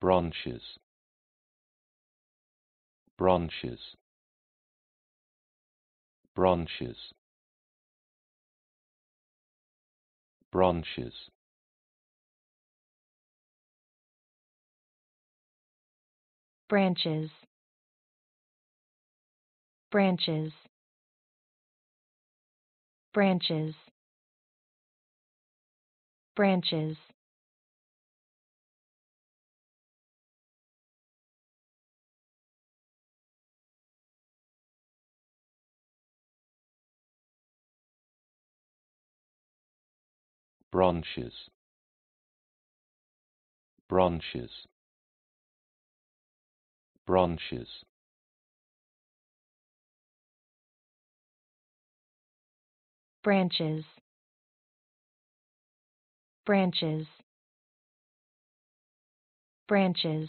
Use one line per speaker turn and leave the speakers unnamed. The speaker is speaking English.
branches branches branches branches branches branches branches branches branches branches branches branches branches branches